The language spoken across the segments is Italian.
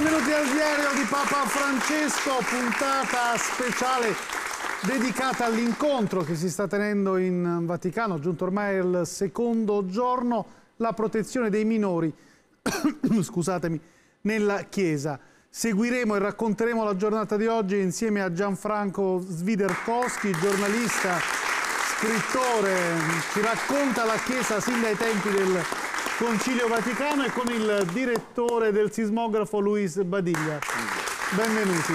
benvenuti al diario di Papa Francesco, puntata speciale dedicata all'incontro che si sta tenendo in Vaticano, giunto ormai il secondo giorno, la protezione dei minori, scusatemi, nella Chiesa. Seguiremo e racconteremo la giornata di oggi insieme a Gianfranco Sviderkowski, giornalista, scrittore, ci racconta la Chiesa sin dai tempi del Concilio Vaticano e con il direttore del sismografo Luis Badiglia. Benvenuti.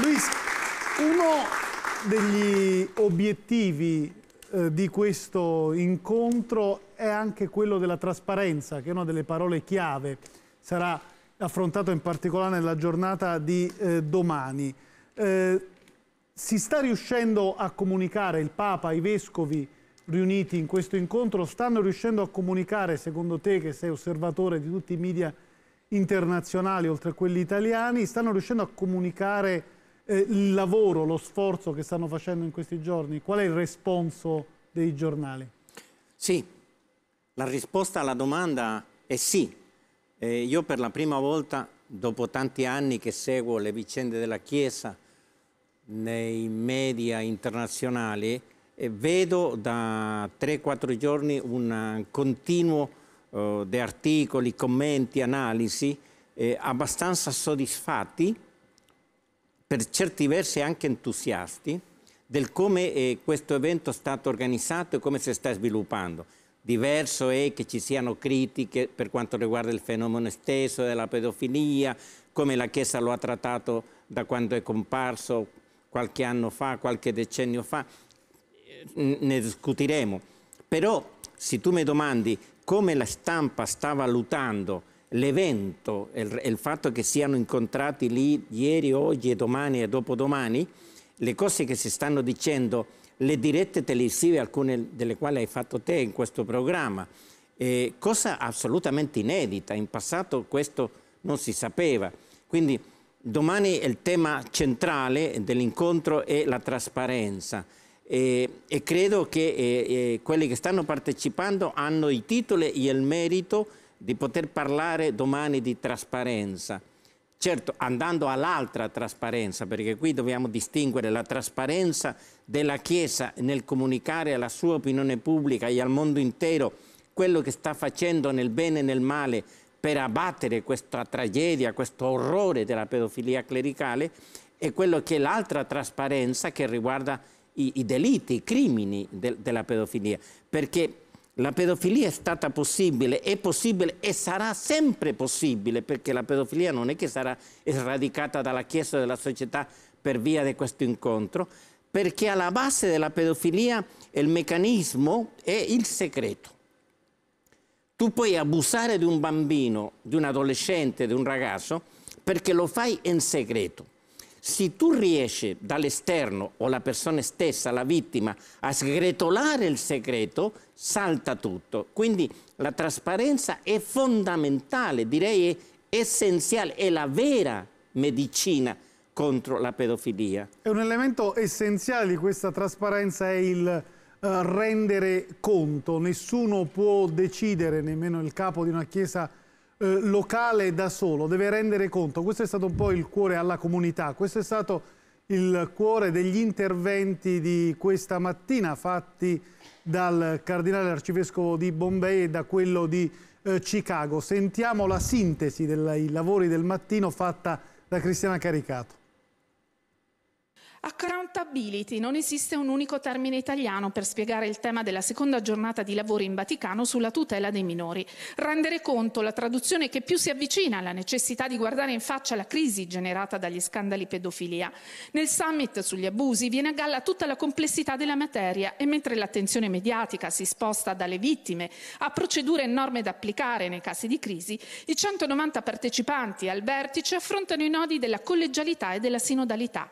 Luis, uno degli obiettivi eh, di questo incontro è anche quello della trasparenza, che è una delle parole chiave. Sarà affrontato in particolare nella giornata di eh, domani. Eh, si sta riuscendo a comunicare il Papa, i Vescovi, riuniti in questo incontro stanno riuscendo a comunicare, secondo te che sei osservatore di tutti i media internazionali oltre a quelli italiani, stanno riuscendo a comunicare eh, il lavoro, lo sforzo che stanno facendo in questi giorni? Qual è il responso dei giornali? Sì, la risposta alla domanda è sì. Eh, io per la prima volta, dopo tanti anni che seguo le vicende della Chiesa nei media internazionali, vedo da 3-4 giorni un continuo eh, di articoli, commenti, analisi eh, abbastanza soddisfatti, per certi versi anche entusiasti, del come eh, questo evento è stato organizzato e come si sta sviluppando. Diverso è che ci siano critiche per quanto riguarda il fenomeno stesso della pedofilia, come la Chiesa lo ha trattato da quando è comparso qualche anno fa, qualche decennio fa ne discutiremo, però se tu mi domandi come la stampa sta valutando l'evento, il, il, fatto che siano incontrati lì ieri, oggi e domani e dopodomani, le cose che si stanno dicendo, le dirette televisive, alcune delle quali hai fatto te in questo programma, eh, cosa assolutamente inedita, in passato questo non si sapeva. Quindi domani il tema centrale dell'incontro è la trasparenza e, e credo che eh, eh, quelli che stanno partecipando hanno i titoli e il merito di poter parlare domani di trasparenza. Certo, andando all'altra trasparenza, perché qui dobbiamo distinguere la trasparenza della Chiesa nel comunicare alla sua opinione pubblica e al mondo intero quello che sta facendo nel bene e nel male per abbattere questa tragedia, questo orrore della pedofilia clericale, e quello che è l'altra trasparenza che riguarda i, i delitti, i crimini de, della pedofilia, perché la pedofilia è stata possibile, è possibile e sarà sempre possibile, perché la pedofilia non è che sarà sradicata dalla Chiesa e dalla società per via di questo incontro, perché alla base della pedofilia il meccanismo è il segreto. Tu puoi abusare di un bambino, di un adolescente, di un ragazzo, perché lo fai in segreto se tu riesci dall'esterno o la persona stessa, la vittima, a sgretolare il segreto, salta tutto. Quindi la trasparenza è fondamentale, direi è essenziale, è la vera medicina contro la pedofilia. E un elemento essenziale di questa trasparenza è il eh, rendere conto. Nessuno può decidere, nemmeno il capo di una chiesa eh, locale da solo, deve rendere conto. Questo è stato un po' il cuore alla comunità, questo è stato il cuore degli interventi di questa mattina fatti dal cardinale arcivescovo di Bombay e da quello di eh, Chicago. Sentiamo la sintesi dei lavori del mattino fatta da Cristiana Caricato. Accountability non esiste un unico termine italiano per spiegare il tema della seconda giornata di lavoro in Vaticano sulla tutela dei minori. Rendere conto, la traduzione che più si avvicina alla necessità di guardare in faccia la crisi generata dagli scandali pedofilia. Nel summit sugli abusi viene a galla tutta la complessità della materia e mentre l'attenzione mediatica si sposta dalle vittime a procedure e norme da applicare nei casi di crisi, i 190 partecipanti al vertice affrontano i nodi della collegialità e della sinodalità.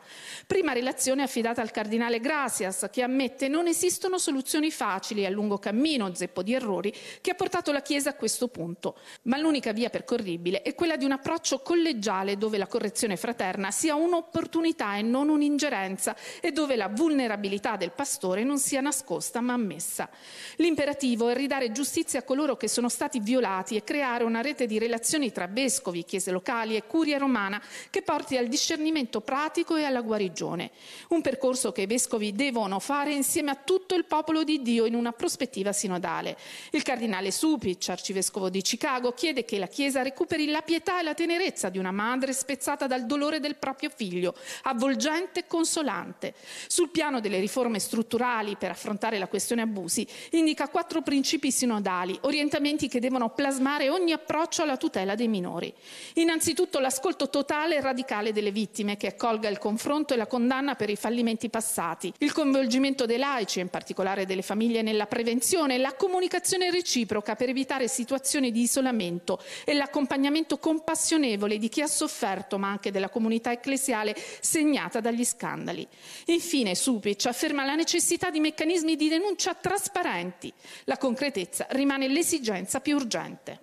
Prima relazione è affidata al cardinale Gracias, che ammette non esistono soluzioni facili al lungo cammino, zeppo di errori, che ha portato la Chiesa a questo punto, ma l'unica via percorribile è quella di un approccio collegiale dove la correzione fraterna sia un'opportunità e non un'ingerenza e dove la vulnerabilità del pastore non sia nascosta ma ammessa. L'imperativo è ridare giustizia a coloro che sono stati violati e creare una rete di relazioni tra vescovi, chiese locali e curia romana che porti al discernimento pratico e alla guarigione un percorso che i vescovi devono fare insieme a tutto il popolo di Dio in una prospettiva sinodale. Il cardinale Supic, arcivescovo di Chicago, chiede che la Chiesa recuperi la pietà e la tenerezza di una madre spezzata dal dolore del proprio figlio, avvolgente e consolante. Sul piano delle riforme strutturali per affrontare la questione abusi, indica quattro principi sinodali, orientamenti che devono plasmare ogni approccio alla tutela dei minori. Innanzitutto l'ascolto totale e radicale delle vittime, che accolga il confronto e la condanna Anna per i fallimenti passati, il coinvolgimento dei laici, in particolare delle famiglie, nella prevenzione, la comunicazione reciproca per evitare situazioni di isolamento e l'accompagnamento compassionevole di chi ha sofferto, ma anche della comunità ecclesiale segnata dagli scandali. Infine, Supic afferma la necessità di meccanismi di denuncia trasparenti. La concretezza rimane l'esigenza più urgente.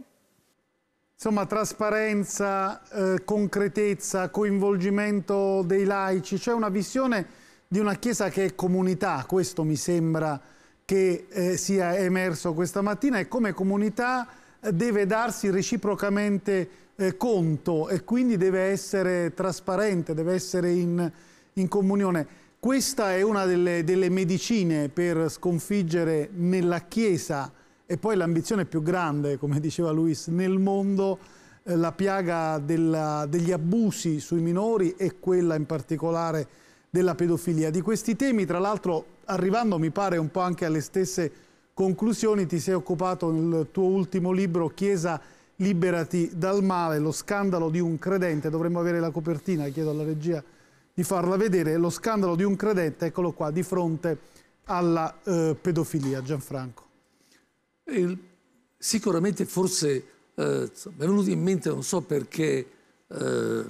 Insomma, trasparenza, eh, concretezza, coinvolgimento dei laici, c'è cioè una visione di una Chiesa che è comunità, questo mi sembra che eh, sia emerso questa mattina e come comunità eh, deve darsi reciprocamente eh, conto e quindi deve essere trasparente, deve essere in, in comunione. Questa è una delle, delle medicine per sconfiggere nella Chiesa e poi l'ambizione più grande, come diceva Luis, nel mondo eh, la piaga della, degli abusi sui minori e quella in particolare della pedofilia. Di questi temi, tra l'altro, arrivando mi pare un po' anche alle stesse conclusioni, ti sei occupato nel tuo ultimo libro Chiesa liberati dal male, lo scandalo di un credente, dovremmo avere la copertina, chiedo alla regia di farla vedere, lo scandalo di un credente, eccolo qua, di fronte alla eh, pedofilia, Gianfranco. E sicuramente forse eh, mi è venuto in mente, non so perché, eh,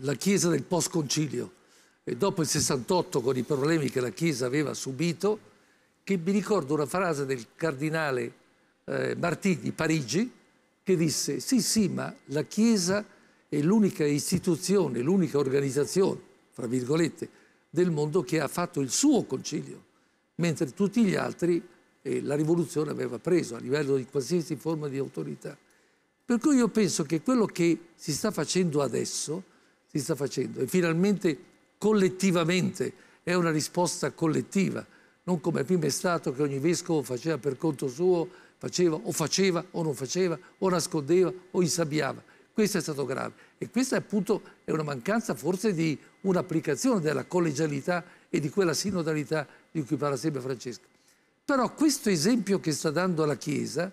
la Chiesa del post-concilio e dopo il 68 con i problemi che la Chiesa aveva subito, che mi ricordo una frase del cardinale eh, Martini di Parigi che disse sì sì ma la Chiesa è l'unica istituzione, l'unica organizzazione, fra virgolette, del mondo che ha fatto il suo concilio, mentre tutti gli altri eh, la rivoluzione aveva preso a livello di qualsiasi forma di autorità. Per cui io penso che quello che si sta facendo adesso, si sta facendo, e finalmente collettivamente, è una risposta collettiva, non come prima è stato che ogni vescovo faceva per conto suo, faceva o faceva o non faceva, o nascondeva o insabbiava. Questo è stato grave e questa appunto è una mancanza forse di un'applicazione della collegialità e di quella sinodalità di cui parla sempre Francesco. Però questo esempio che sta dando la Chiesa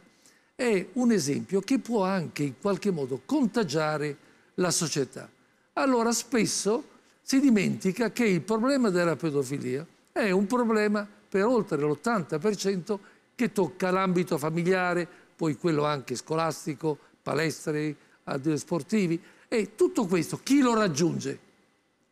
è un esempio che può anche in qualche modo contagiare la società. Allora spesso si dimentica che il problema della pedofilia è un problema per oltre l'80% che tocca l'ambito familiare, poi quello anche scolastico, palestre, sportivi e tutto questo chi lo raggiunge?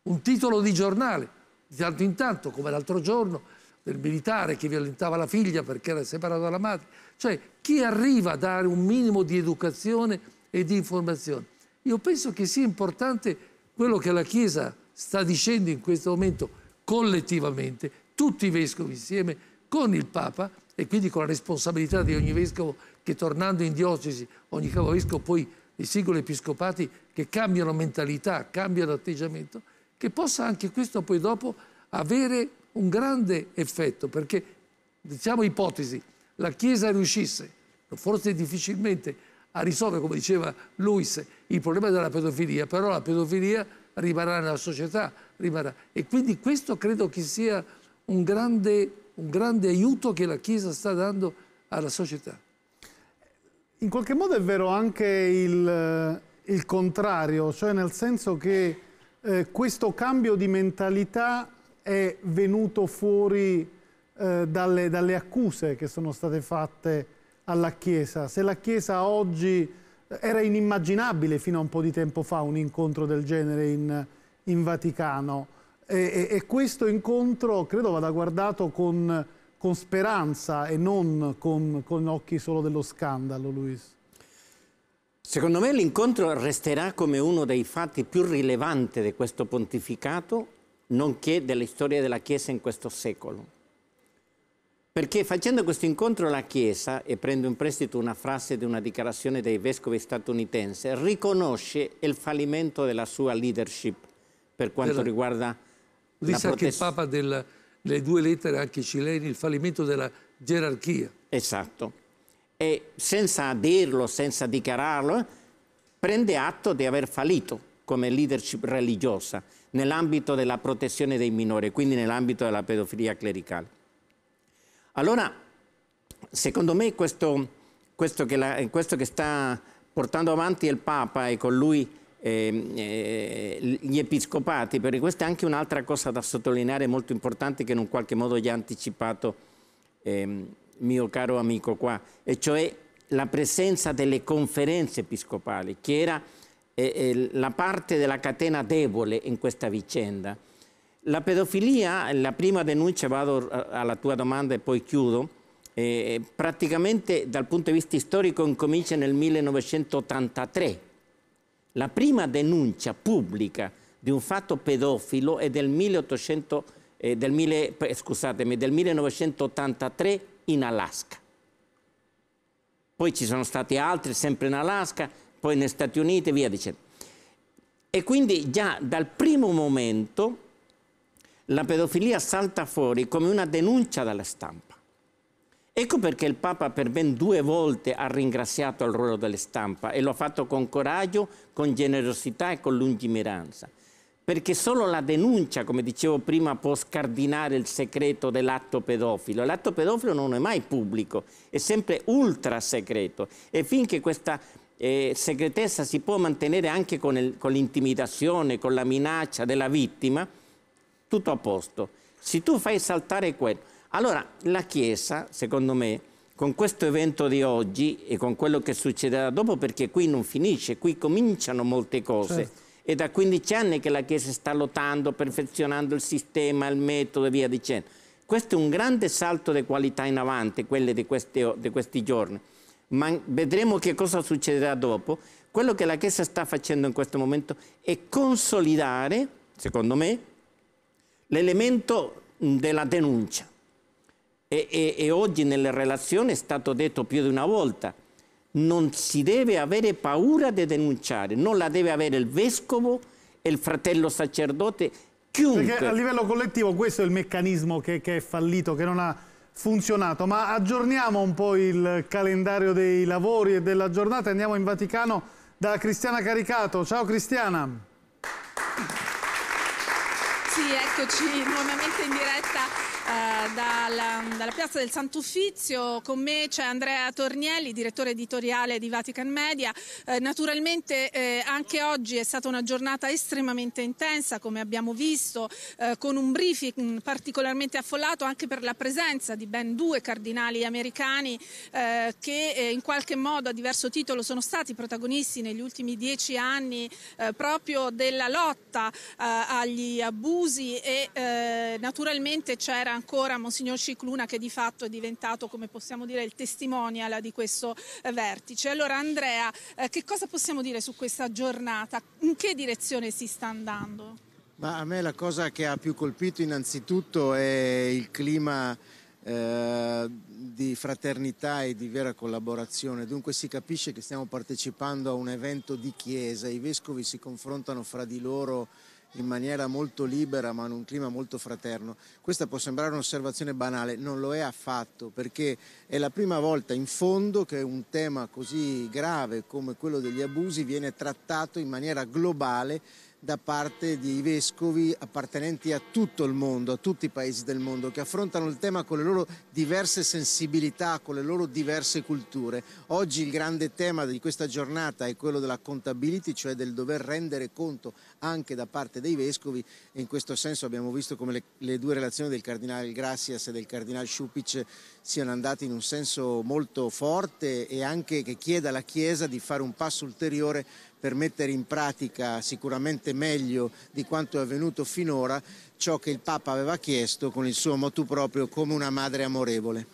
Un titolo di giornale, di tanto in tanto, come l'altro giorno del militare che violentava la figlia perché era separato dalla madre. Cioè, chi arriva a dare un minimo di educazione e di informazione? Io penso che sia importante quello che la Chiesa sta dicendo in questo momento collettivamente, tutti i vescovi insieme con il Papa e quindi con la responsabilità di ogni vescovo che tornando in diocesi, ogni vescovo, poi i singoli episcopati che cambiano mentalità, cambiano atteggiamento, che possa anche questo poi dopo avere un grande effetto perché, diciamo ipotesi, la Chiesa riuscisse, forse difficilmente, a risolvere, come diceva Luis, il problema della pedofilia, però la pedofilia rimarrà nella società, rimarrà. E quindi questo credo che sia un grande, un grande aiuto che la Chiesa sta dando alla società. In qualche modo è vero anche il, il contrario, cioè nel senso che eh, questo cambio di mentalità è venuto fuori eh, dalle, dalle, accuse che sono state fatte alla Chiesa. Se la Chiesa oggi eh, era inimmaginabile fino a un po' di tempo fa un incontro del genere in, in Vaticano e, e, e, questo incontro credo vada guardato con, con speranza e non con, con occhi solo dello scandalo, Luis. Secondo me l'incontro resterà come uno dei fatti più rilevanti di questo pontificato nonché della storia della Chiesa in questo secolo. Perché facendo questo incontro la Chiesa, e prendo in prestito una frase di una dichiarazione dei vescovi statunitensi, riconosce il fallimento della sua leadership per quanto della... riguarda Lì la protezione. Lì sa Papa della, delle due lettere anche cileni, il fallimento della gerarchia. Esatto. E senza dirlo, senza dichiararlo, prende atto di aver fallito come leadership religiosa nell'ambito della protezione dei minori, quindi nell'ambito della pedofilia clericale. Allora, secondo me questo, questo, che, la, questo che, sta portando avanti il Papa e con lui ehm, eh, gli episcopati, perché questa è anche un'altra cosa da sottolineare molto importante che in un qualche modo gli ha anticipato eh, mio caro amico qua, e cioè la presenza delle conferenze episcopali, che era eh, la parte della catena debole in questa vicenda. La pedofilia, la prima denuncia, vado eh, alla tua domanda e poi chiudo, eh, eh, praticamente dal punto di vista storico incomincia nel 1983. La prima denuncia pubblica di un fatto pedofilo è del, 1800, eh, del, mille, del 1983 in Alaska. Poi ci sono stati altri sempre in Alaska, poi negli Stati Uniti e via dicendo. E quindi già dal primo momento la pedofilia salta fuori come una denuncia dalla stampa. Ecco perché il Papa per ben due volte ha ringraziato il ruolo della stampa e lo ha fatto con coraggio, con generosità e con lungimiranza. Perché solo la denuncia, come dicevo prima, può scardinare il segreto dell'atto pedofilo. L'atto pedofilo non è mai pubblico, è sempre ultra segreto. E finché questa eh, segretezza si può mantenere anche con, il, con l'intimidazione, con la minaccia della vittima, tutto a posto. Se tu fai saltare quello, allora la Chiesa, secondo me, con questo evento di oggi e con quello che succederà dopo, perché qui non finisce, qui cominciano molte cose. Certo. È da 15 anni che la Chiesa sta lottando, perfezionando il sistema, il metodo e via dicendo. Questo è un grande salto di qualità in avanti, quello di, di questi giorni ma vedremo che cosa succederà dopo, quello che la Chiesa sta facendo in questo momento è consolidare, secondo me, l'elemento della denuncia. E, e, e oggi nelle relazioni è stato detto più di una volta, non si deve avere paura di denunciare, non la deve avere il vescovo, il fratello sacerdote, chiunque. Perché a livello collettivo questo è il meccanismo che, che è fallito, che non ha funzionato, ma aggiorniamo un po' il calendario dei lavori e della giornata, andiamo in Vaticano da Cristiana Caricato. Ciao Cristiana! Sì, eccoci nuovamente in diretta eh, dalla, dalla, piazza del Sant'Uffizio. Con me c'è Andrea Tornielli, direttore editoriale di Vatican Media. Eh, naturalmente eh, anche oggi è stata una giornata estremamente intensa, come abbiamo visto, eh, con un briefing particolarmente affollato anche per la presenza di ben due cardinali americani eh, che in qualche modo a diverso titolo sono stati protagonisti negli ultimi dieci anni proprio della lotta agli abusi e naturalmente c'era ancora Monsignor Cicluna che di fatto è diventato, come possiamo dire, il testimonial di questo eh, vertice. Allora Andrea, eh, che cosa possiamo dire su questa giornata? In che direzione si sta andando? Ma a me la cosa che ha più colpito innanzitutto è il clima eh, di fraternità e di vera collaborazione. Dunque si capisce che stiamo partecipando a un evento di chiesa, i vescovi si confrontano fra di loro in maniera molto libera ma in un clima molto fraterno. Questa può sembrare un'osservazione banale, non lo è affatto perché è la prima volta in fondo che un tema così grave come quello degli abusi viene trattato in maniera globale da parte di vescovi appartenenti a tutto il mondo, a tutti i paesi del mondo, che affrontano il tema con le loro diverse sensibilità, con le loro diverse culture. Oggi il grande tema di questa giornata è quello della contability, cioè del dover rendere conto anche da parte dei vescovi e in questo senso abbiamo visto come le, le due relazioni del cardinale Gracias e del cardinale Šupić siano andate in un senso molto forte e anche che chieda alla Chiesa di fare un passo ulteriore per mettere in pratica sicuramente meglio di quanto è avvenuto finora ciò che il Papa aveva chiesto con il suo motu proprio come una madre amorevole.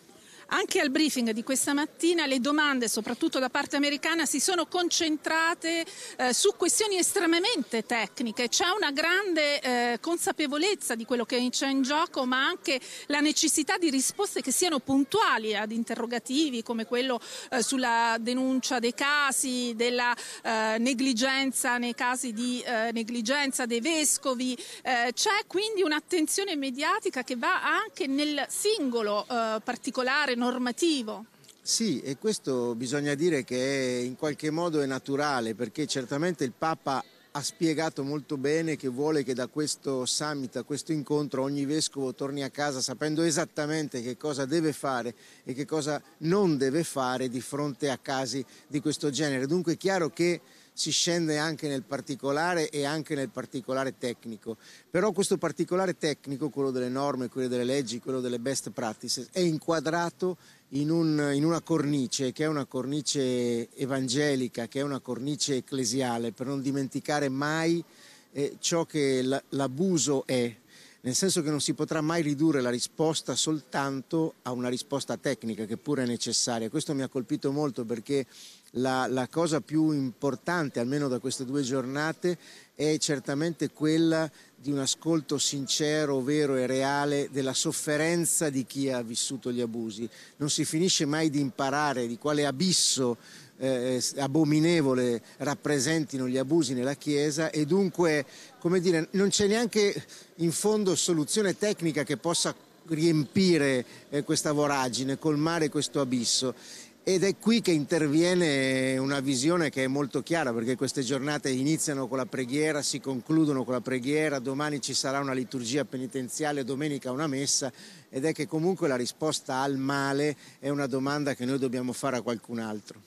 Anche al briefing di questa mattina le domande, soprattutto da parte americana, si sono concentrate eh, su questioni estremamente tecniche. C'è una grande eh, consapevolezza di quello che c'è in gioco, ma anche la necessità di risposte che siano puntuali ad interrogativi come quello eh, sulla denuncia dei casi, della eh, negligenza nei casi di eh, negligenza dei vescovi. Eh, c'è quindi un'attenzione mediatica che va anche nel singolo particolare normativo. Sì, e questo bisogna dire che in qualche modo è naturale, perché certamente il Papa ha spiegato molto bene che vuole che da questo summit, da questo incontro, ogni vescovo torni a casa sapendo esattamente che cosa deve fare e che cosa non deve fare di fronte a casi di questo genere. Dunque è chiaro che si scende anche nel particolare e anche nel particolare tecnico. Però questo particolare tecnico, quello delle norme, quello delle leggi, quello delle best practices, è inquadrato in, un, in una cornice che è una cornice evangelica, che è una cornice ecclesiale, per non dimenticare mai eh, ciò che l'abuso è nel senso che non si potrà mai ridurre la risposta soltanto a una risposta tecnica che pure è necessaria. Questo mi ha colpito molto perché la, la cosa più importante, almeno da queste due giornate, è certamente quella di un ascolto sincero, vero e reale della sofferenza di chi ha vissuto gli abusi. Non si finisce mai di imparare di quale abisso eh, eh, abominevole rappresentino gli abusi nella Chiesa e dunque come dire, non c'è neanche in fondo soluzione tecnica che possa riempire eh, questa voragine, colmare questo abisso. Ed è qui che interviene una visione che è molto chiara, perché queste giornate iniziano con la preghiera, si concludono con la preghiera, domani ci sarà una liturgia penitenziale, domenica una messa, ed è che comunque la risposta al male è una domanda che noi dobbiamo fare a qualcun altro.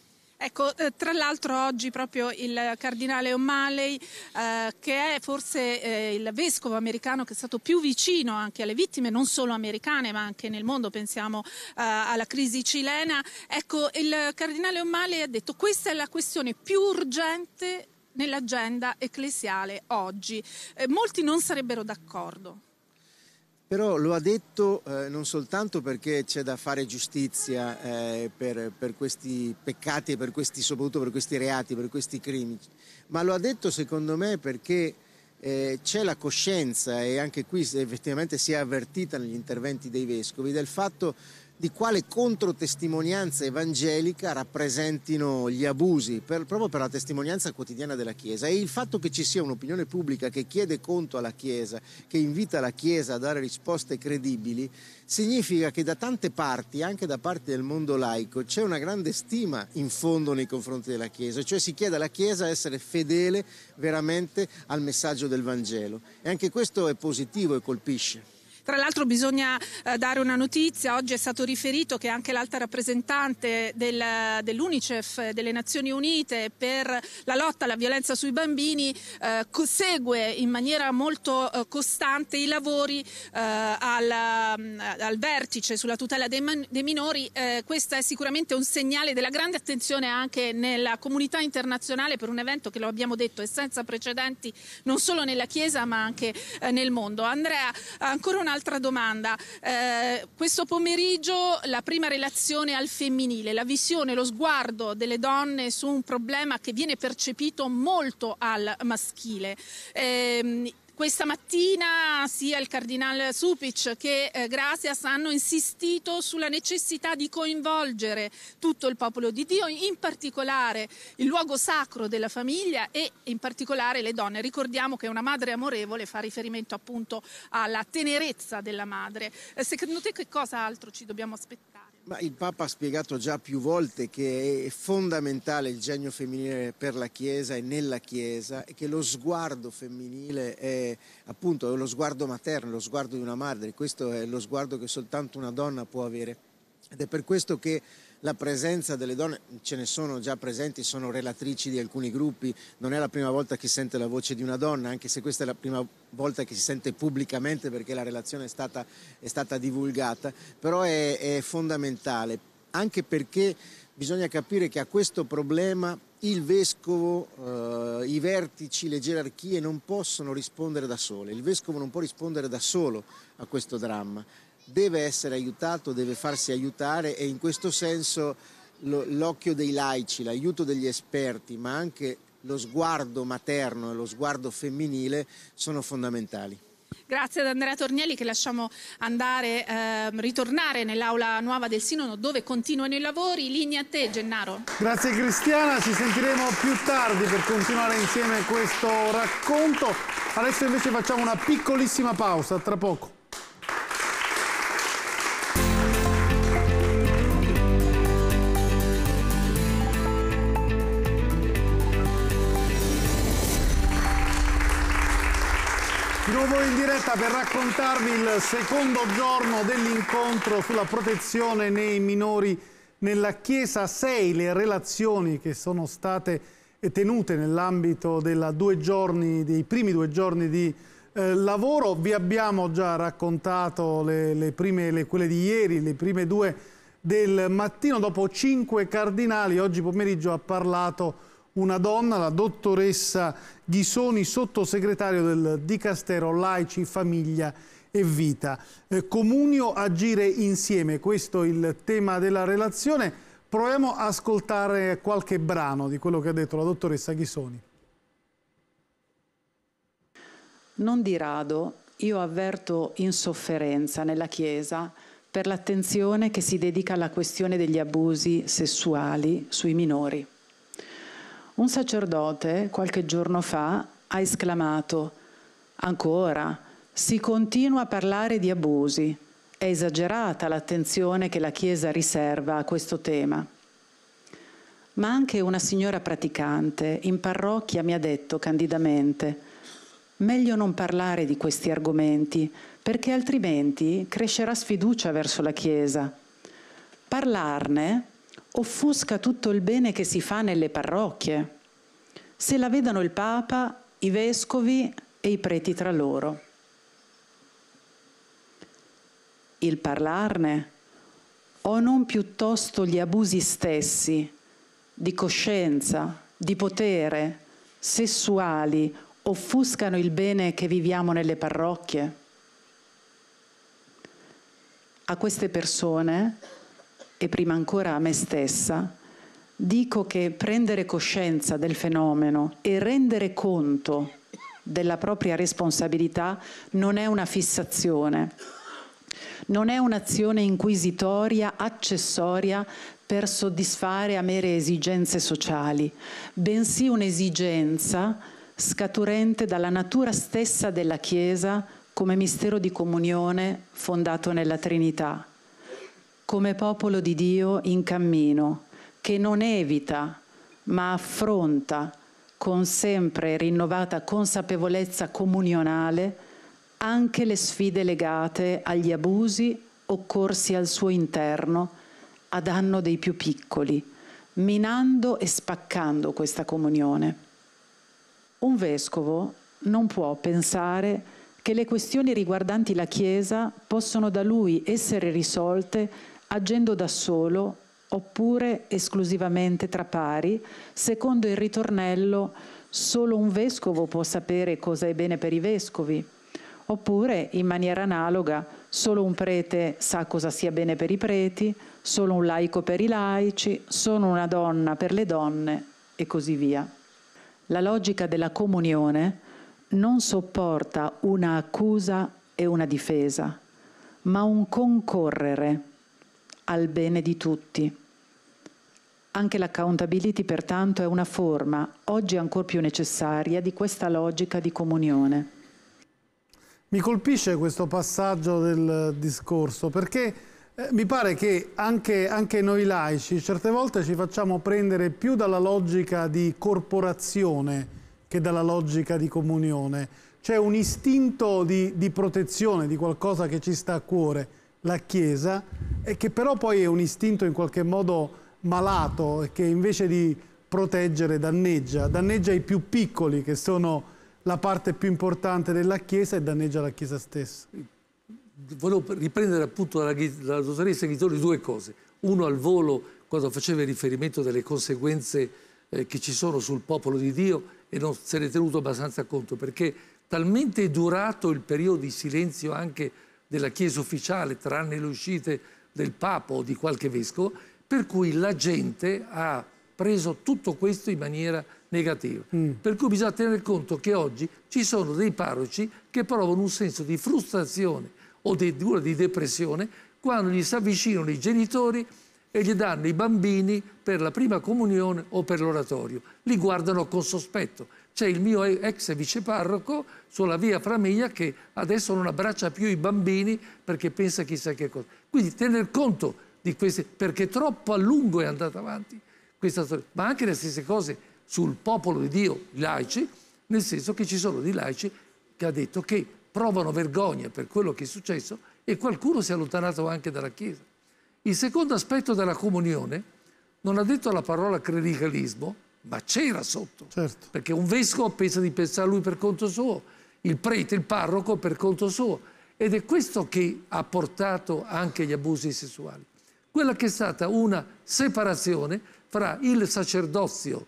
Ecco, eh, tra l'altro oggi proprio il cardinale O'Malley, eh, che è forse eh, il vescovo americano che è stato più vicino anche alle vittime, non solo americane ma anche nel mondo, pensiamo eh, alla crisi cilena, ecco, il cardinale O'Malley ha detto questa è la questione più urgente nell'agenda ecclesiale oggi. Eh, molti non sarebbero d'accordo però lo ha detto eh, non soltanto perché c'è da fare giustizia eh, per, per, questi peccati e soprattutto per questi reati, per questi crimini, ma lo ha detto secondo me perché eh, c'è la coscienza e anche qui effettivamente si è avvertita negli interventi dei vescovi del fatto che di quale controtestimonianza evangelica rappresentino gli abusi, per, proprio per la testimonianza quotidiana della Chiesa. E il fatto che ci sia un'opinione pubblica che chiede conto alla Chiesa, che invita la Chiesa a dare risposte credibili, significa che da tante parti, anche da parte del mondo laico, c'è una grande stima in fondo nei confronti della Chiesa, cioè si chiede alla Chiesa essere fedele veramente al messaggio del Vangelo. E anche questo è positivo e colpisce. Tra l'altro bisogna eh, dare una notizia, oggi è stato riferito che anche l'alta rappresentante del, dell'UNICEF, delle Nazioni Unite per la lotta alla violenza sui bambini, eh, segue in maniera molto eh, costante i lavori eh, al, mm, al, vertice sulla tutela dei, man, dei minori. Eh, questo è sicuramente un segnale della grande attenzione anche nella comunità internazionale per un evento che lo abbiamo detto è senza precedenti non solo nella Chiesa ma anche eh, nel mondo. Andrea, ancora una un'altra domanda. Eh, questo pomeriggio la prima relazione al femminile, la visione, lo sguardo delle donne su un problema che viene percepito molto al maschile. Eh, questa mattina sia il cardinale Supic che eh, Grazias hanno insistito sulla necessità di coinvolgere tutto il popolo di Dio, in particolare il luogo sacro della famiglia e in particolare le donne. Ricordiamo che una madre amorevole fa riferimento appunto alla tenerezza della madre. Eh, secondo te che cosa altro ci dobbiamo aspettare? Ma il Papa ha spiegato già più volte che è fondamentale il genio femminile per la Chiesa e nella Chiesa e che lo sguardo femminile è appunto lo sguardo materno, lo sguardo di una madre, questo è lo sguardo che soltanto una donna può avere ed è per questo che la presenza delle donne, ce ne sono già presenti, sono relatrici di alcuni gruppi, non è la prima volta che si sente la voce di una donna, anche se questa è la prima volta che si sente pubblicamente perché la relazione è stata, è stata divulgata, però è, è fondamentale, anche perché bisogna capire che a questo problema il vescovo, eh, i vertici, le gerarchie non possono rispondere da sole, il vescovo non può rispondere da solo a questo dramma, deve essere aiutato, deve farsi aiutare e in questo senso l'occhio dei laici, l'aiuto degli esperti, ma anche lo sguardo materno e lo sguardo femminile sono fondamentali. Grazie ad Andrea Tornielli che lasciamo andare, eh, ritornare nell'aula nuova del Sinodo dove continuano i lavori. Linea a te Gennaro. Grazie Cristiana, ci sentiremo più tardi per continuare insieme questo racconto. Adesso invece facciamo una piccolissima pausa, tra poco. con voi in diretta per raccontarvi il secondo giorno dell'incontro sulla protezione nei minori nella Chiesa 6, le relazioni che sono state tenute nell'ambito dei primi due giorni di eh, lavoro. Vi abbiamo già raccontato le, le prime, le, quelle di ieri, le prime due del mattino. Dopo cinque cardinali, oggi pomeriggio ha parlato una donna, la dottoressa Ghisoni, sottosegretario del Dicastero Laici, Famiglia e Vita. Eh, comunio, agire insieme, questo è il tema della relazione. Proviamo a ascoltare qualche brano di quello che ha detto la dottoressa Ghisoni. Non di rado io avverto insofferenza nella Chiesa per l'attenzione che si dedica alla questione degli abusi sessuali sui minori. Un sacerdote qualche giorno fa ha esclamato, ancora, si continua a parlare di abusi, è esagerata l'attenzione che la Chiesa riserva a questo tema. Ma anche una signora praticante in parrocchia mi ha detto candidamente, meglio non parlare di questi argomenti, perché altrimenti crescerà sfiducia verso la Chiesa. Parlarne offusca tutto il bene che si fa nelle parrocchie. Se la vedono il Papa, i vescovi e i preti tra loro. Il parlarne o non piuttosto gli abusi stessi di coscienza, di potere, sessuali, offuscano il bene che viviamo nelle parrocchie? A queste persone e prima ancora a me stessa, dico che prendere coscienza del fenomeno e rendere conto della propria responsabilità non è una fissazione, non è un'azione inquisitoria, accessoria per soddisfare a mere esigenze sociali, bensì un'esigenza scaturente dalla natura stessa della Chiesa come mistero di comunione fondato nella Trinità come popolo di Dio in cammino, che non evita ma affronta con sempre rinnovata consapevolezza comunionale anche le sfide legate agli abusi occorsi al suo interno a danno dei più piccoli, minando e spaccando questa comunione. Un vescovo non può pensare che le questioni riguardanti la Chiesa possono da lui essere risolte agendo da solo oppure esclusivamente tra pari, secondo il ritornello solo un vescovo può sapere cosa è bene per i vescovi, oppure in maniera analoga solo un prete sa cosa sia bene per i preti, solo un laico per i laici, solo una donna per le donne e così via. La logica della comunione non sopporta una accusa e una difesa, ma un concorrere al bene di tutti. Anche l'accountability pertanto è una forma, oggi ancora più necessaria, di questa logica di comunione. Mi colpisce questo passaggio del discorso perché eh, mi pare che anche, anche noi laici certe volte ci facciamo prendere più dalla logica di corporazione che dalla logica di comunione. C'è un istinto di, di protezione, di qualcosa che ci sta a cuore la Chiesa e che però poi è un istinto in qualche modo malato e che invece di proteggere danneggia, danneggia i più piccoli che sono la parte più importante della Chiesa e danneggia la Chiesa stessa. Volevo riprendere appunto dalla, dalla dottoressa Ghitori due cose. Uno al volo quando faceva riferimento delle conseguenze eh, che ci sono sul popolo di Dio e non se ne è tenuto abbastanza conto perché talmente è durato il periodo di silenzio anche della Chiesa ufficiale, tranne le uscite del Papa o di qualche vescovo, per cui la gente ha preso tutto questo in maniera negativa. Mm. Per cui bisogna tenere conto che oggi ci sono dei parroci che provano un senso di frustrazione o addirittura di depressione quando gli si avvicinano i genitori e gli danno i bambini per la prima comunione o per l'oratorio. Li guardano con sospetto c'è il mio ex viceparroco sulla via Framiglia che adesso non abbraccia più i bambini perché pensa chissà che cosa. Quindi tener conto di queste, perché troppo a lungo è andata avanti questa storia, ma anche le stesse cose sul popolo di Dio, i laici, nel senso che ci sono dei laici che ha detto che provano vergogna per quello che è successo e qualcuno si è allontanato anche dalla Chiesa. Il secondo aspetto della comunione non ha detto la parola clericalismo, ma c'era sotto. Certo. Perché un vescovo pensa di pensare a lui per conto suo, il prete, il parroco per conto suo. Ed è questo che ha portato anche agli abusi sessuali. Quella che è stata una separazione fra il sacerdozio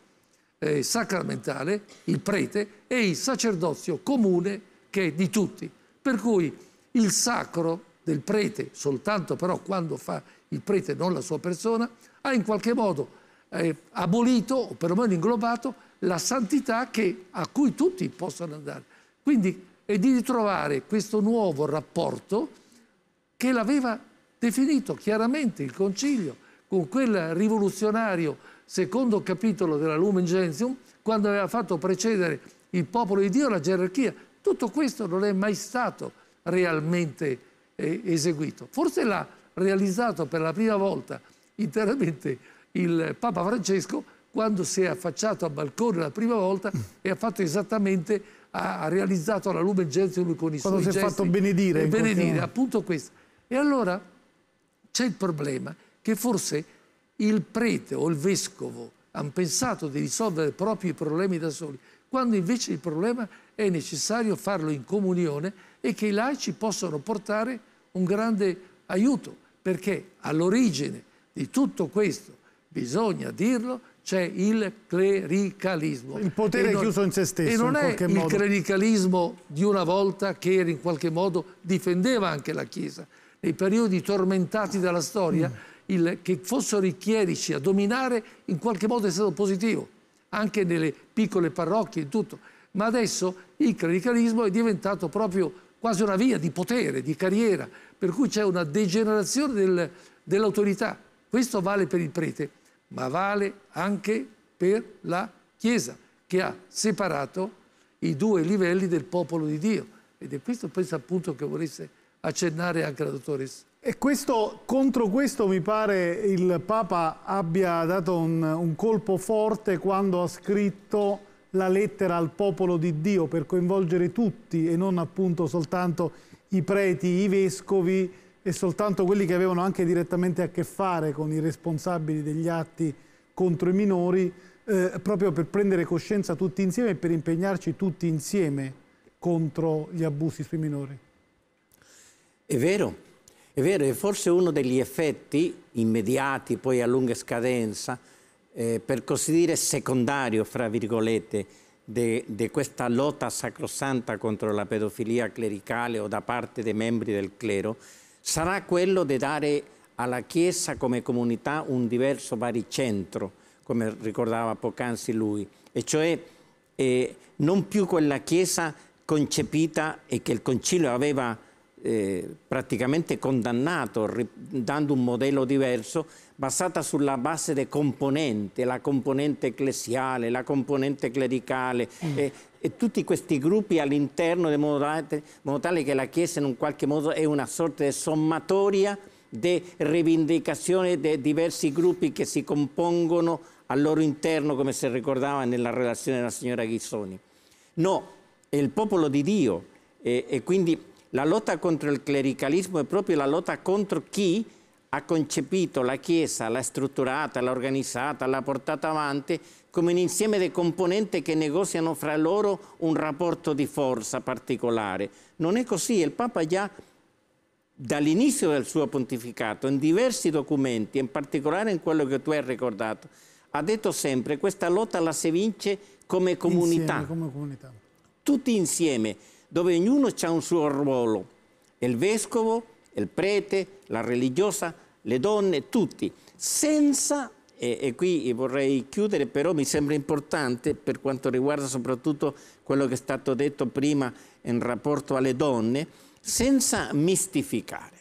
eh, sacramentale, il prete, e il sacerdozio comune che è di tutti. Per cui il sacro del prete, soltanto però quando fa il prete non la sua persona, ha in qualche modo eh, abolito, o perlomeno inglobato, la santità che, a cui tutti possono andare. Quindi è di ritrovare questo nuovo rapporto che l'aveva definito chiaramente il Concilio con quel rivoluzionario secondo capitolo della Lumen Gentium quando aveva fatto precedere il popolo di Dio alla gerarchia. Tutto questo non è mai stato realmente eh, eseguito. Forse l'ha realizzato per la prima volta interamente il Papa Francesco quando si è affacciato al balcone la prima volta e ha fatto esattamente, ha, realizzato la Lumen Gentium con i quando suoi gesti. Quando si è fatto benedire. E benedire, appunto questo. E allora c'è il problema che forse il prete o il vescovo hanno pensato di risolvere i propri problemi da soli, quando invece il problema è necessario farlo in comunione e che i laici possono portare un grande aiuto, perché all'origine di tutto questo bisogna dirlo, c'è il clericalismo. Il potere non, chiuso in se stesso. E non è il clericalismo di una volta che in qualche modo difendeva anche la Chiesa. Nei periodi tormentati dalla storia, mm. il, che fossero i chierici a dominare in qualche modo è stato positivo, anche nelle piccole parrocchie e tutto. Ma adesso il clericalismo è diventato proprio quasi una via di potere, di carriera, per cui c'è una degenerazione del, dell'autorità. Questo vale per il prete ma vale anche per la Chiesa che ha separato i due livelli del popolo di Dio. Ed è questo penso appunto che volesse accennare anche la dottoressa. E questo, contro questo mi pare il Papa abbia dato un, un colpo forte quando ha scritto la lettera al popolo di Dio per coinvolgere tutti e non appunto soltanto i preti, i vescovi, e soltanto quelli che avevano anche direttamente a che fare con i responsabili degli atti contro i minori, eh, proprio per prendere coscienza tutti insieme e per impegnarci tutti insieme contro gli abusi sui minori. È vero, è vero, e forse uno degli effetti immediati, poi a lunga scadenza, eh, per così dire secondario, fra virgolette, di questa lotta sacrosanta contro la pedofilia clericale o da parte dei membri del clero, sarà quello di dare alla Chiesa come comunità un diverso baricentro, come ricordava poc'anzi lui, e cioè eh, non più quella Chiesa concepita e che il Concilio aveva eh, praticamente condannato, dando un modello diverso, basata sulla base di componenti, la componente ecclesiale, la componente clericale, mm. eh, e tutti questi gruppi all'interno, in modo tale che la Chiesa in un qualche modo è una sorta di sommatoria di rivendicazione di diversi gruppi che si compongono al loro interno, come si ricordava nella relazione della signora Ghisoni. No, è il popolo di Dio e, e quindi la lotta contro il clericalismo è proprio la lotta contro chi ha concepito la Chiesa, l'ha strutturata, l'ha organizzata, l'ha portata avanti come un insieme di componenti che negoziano fra loro un rapporto di forza particolare. Non è così, il Papa già dall'inizio del suo pontificato, in diversi documenti, in particolare in quello che tu hai ricordato, ha detto sempre questa lotta la si vince come comunità. Insieme, come comunità. Tutti insieme, dove ognuno ha un suo ruolo. Il vescovo, il prete, la religiosa, le donne, tutti, senza e, e, qui vorrei chiudere, però mi sembra importante per quanto riguarda soprattutto quello che è stato detto prima in rapporto alle donne, senza mistificare.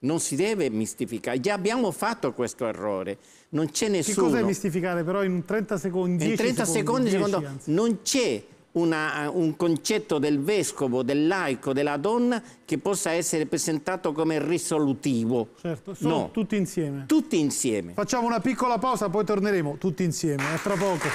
Non si deve mistificare, già abbiamo fatto questo errore, non c'è nessuno. Che cos'è mistificare però in 30 secondi? In 30 secondi, secondi 10, secondo, non c'è una, eh, un concetto del vescovo, del laico, della donna che possa essere presentato come risolutivo. Certo, sono no. tutti insieme. Tutti insieme. Facciamo una piccola pausa, poi torneremo tutti insieme. A eh, tra poco.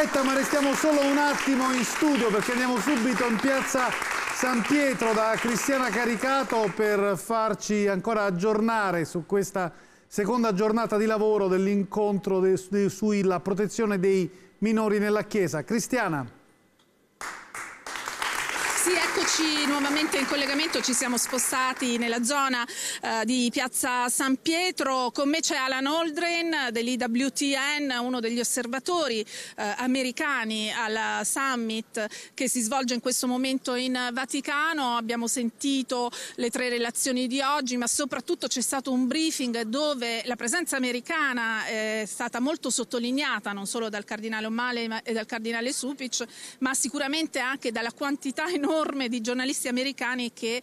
diretta ma restiamo solo un attimo in studio perché andiamo subito in piazza San Pietro da Cristiana Caricato per farci ancora aggiornare su questa seconda giornata di lavoro dell'incontro de, de, sulla protezione dei minori nella Chiesa. Cristiana. Eccoci nuovamente in collegamento, ci siamo spostati nella zona eh, di Piazza San Pietro, con me c'è Alan Holdren dell'IWTN, uno degli osservatori eh, americani al summit che si svolge in questo momento in Vaticano, abbiamo sentito le tre relazioni di oggi ma soprattutto c'è stato un briefing dove la presenza americana è stata molto sottolineata non solo dal cardinale O'Malley e dal cardinale Supic ma sicuramente anche dalla quantità enorme di di giornalisti americani che eh,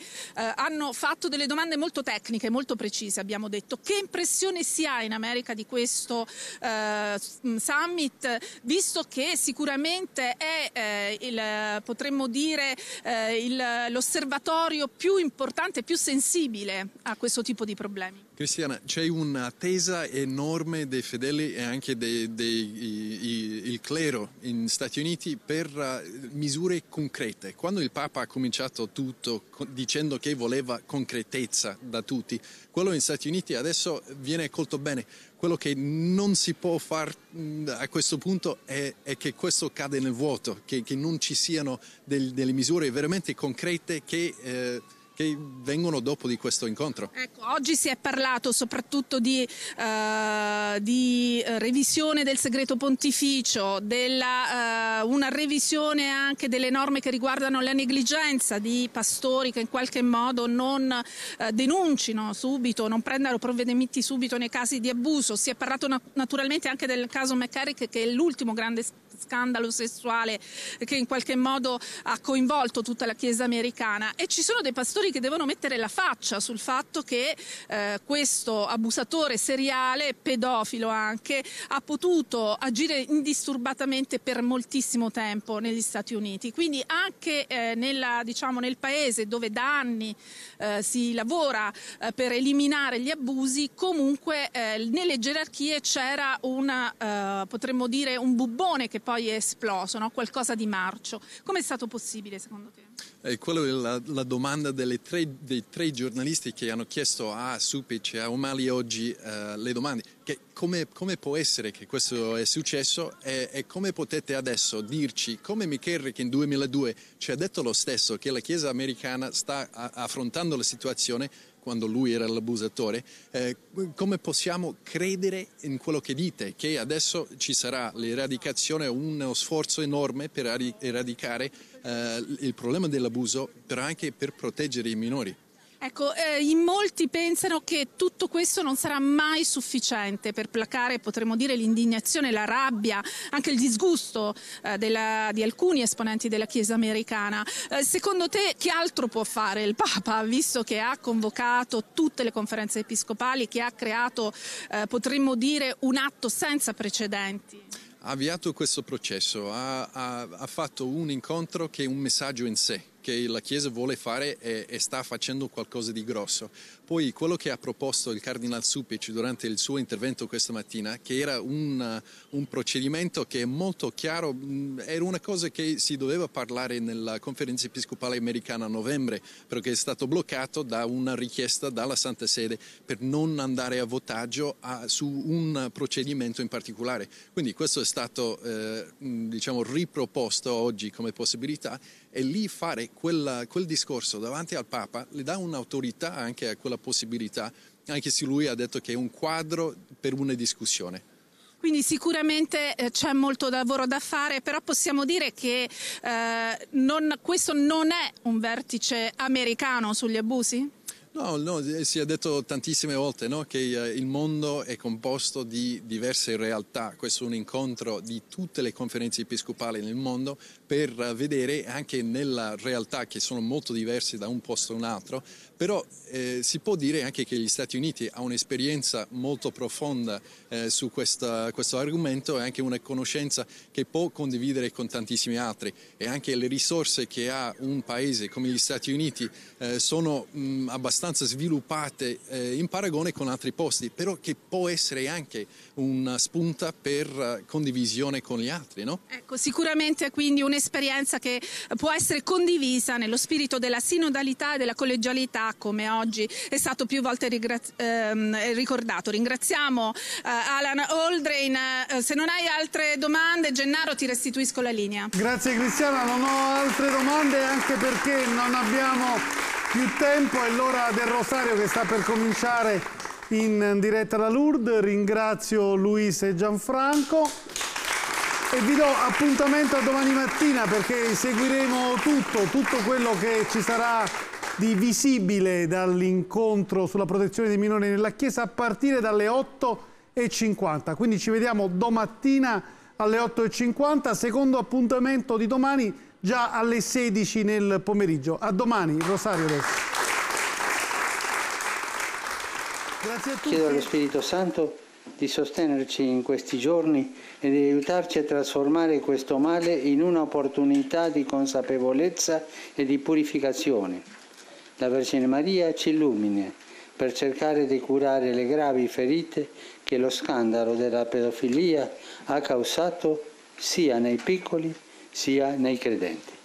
hanno fatto delle domande molto tecniche, molto precise, abbiamo detto. Che impressione si ha in America di questo eh, summit, visto che sicuramente è, eh, il, potremmo dire, eh, il, l'osservatorio più importante, più sensibile a questo tipo di problemi? Cristiana, c'è un'attesa enorme dei fedeli e anche del clero in Stati Uniti per uh, misure concrete. Quando il Papa ha cominciato tutto co- dicendo che voleva concretezza da tutti, quello negli Stati Uniti adesso viene colto bene. Quello che non si può fare mm, a questo punto è, è, che questo cade nel vuoto, che, che non ci siano del, delle misure veramente concrete che... Eh, che vengono dopo di questo incontro. Ecco, oggi si è parlato soprattutto di, eh, di revisione del segreto pontificio, della, eh, una revisione anche delle norme che riguardano la negligenza di pastori che in qualche modo non eh, denuncino subito, non prendano provvedimenti subito nei casi di abuso. Si è parlato naturalmente anche del caso McCarrick che è l'ultimo grande scandalo sessuale che in qualche modo ha coinvolto tutta la Chiesa americana e ci sono dei pastori che devono mettere la faccia sul fatto che eh, questo abusatore seriale, pedofilo anche, ha potuto agire indisturbatamente per moltissimo tempo negli Stati Uniti. Quindi anche eh, nella, diciamo, nel paese dove da anni eh, si lavora eh, per eliminare gli abusi, comunque eh, nelle gerarchie c'era una, eh, potremmo dire, un bubbone che poi è esploso, no? qualcosa di marcio. Come è stato possibile secondo te? eh, quella è la, la domanda tre, dei tre giornalisti che hanno chiesto a Supic e a O'Malley oggi eh, le domande. Come, come, può essere che questo è successo e, e come potete adesso dirci, come Michele che in 2002 ci ha detto lo stesso, che la Chiesa americana sta a, affrontando la situazione quando lui era l'abusatore, eh, come possiamo credere in quello che dite, che adesso ci sarà l'eradicazione, uno sforzo enorme per eradicare eh, il problema dell'abuso? abuso, però anche per proteggere i minori. Ecco, eh, in molti pensano che tutto questo non sarà mai sufficiente per placare, potremmo dire, l'indignazione, la rabbia, anche il disgusto eh, della, di alcuni esponenti della Chiesa americana. Eh, secondo te che altro può fare il Papa, visto che ha convocato tutte le conferenze episcopali, che ha creato, eh, potremmo dire, un atto senza precedenti? Ha avviato questo processo, ha, ha, ha fatto un incontro che è un messaggio in sé che la Chiesa vuole fare e, e sta facendo qualcosa di grosso. Poi quello che ha proposto il Cardinal Supic durante il suo intervento questa mattina, che era un, un procedimento che è molto chiaro, era una cosa che si doveva parlare nella conferenza episcopale americana a novembre, però che è stato bloccato da una richiesta dalla Santa Sede per non andare a votaggio a, su un procedimento in particolare. Quindi questo è stato eh, diciamo, riproposto oggi come possibilità e lì fare quella, quel discorso davanti al Papa le dà un'autorità anche a quella la possibilità, anche se lui ha detto che è un quadro per una discussione. Quindi sicuramente eh, c'è molto lavoro da fare, però possiamo dire che eh, non, questo non è un vertice americano sugli abusi? No, no, eh, si è detto tantissime volte no, che eh, il mondo è composto di diverse realtà. Questo è un incontro di tutte le conferenze episcopali nel mondo per vedere anche nella realtà che sono molto diverse da un posto a un altro, però eh, si può dire anche che gli Stati Uniti ha un'esperienza molto profonda eh, su questa, questo argomento e anche una conoscenza che può condividere con tantissimi altri e anche le risorse che ha un paese come gli Stati Uniti eh, sono mh, mm, abbastanza sviluppate eh, in paragone con altri posti, però che può essere anche una spunta per condivisione con gli altri. No? Ecco, sicuramente quindi un un'esperienza che può essere condivisa nello spirito della sinodalità e della collegialità come oggi è stato più volte ehm, ricordato. Ringraziamo eh, Alan Oldrein, eh, se non hai altre domande Gennaro ti restituisco la linea. Grazie Cristiana, non ho altre domande anche perché non abbiamo più tempo, è l'ora del rosario che sta per cominciare in diretta da Lourdes, ringrazio Luis e Gianfranco. E vi do appuntamento a domani mattina perché seguiremo tutto, tutto quello che ci sarà di visibile dall'incontro sulla protezione dei minori nella Chiesa a partire dalle 8.50. Quindi ci vediamo domattina alle 8.50, secondo appuntamento di domani già alle 16 nel pomeriggio. A domani, Rosario adesso. Grazie a tutti. Chiedo allo Spirito Santo di sostenerci in questi giorni e di aiutarci a trasformare questo male in un'opportunità di consapevolezza e di purificazione. La Vergine Maria ci illumini per cercare di curare le gravi ferite che lo scandalo della pedofilia ha causato sia nei piccoli sia nei credenti.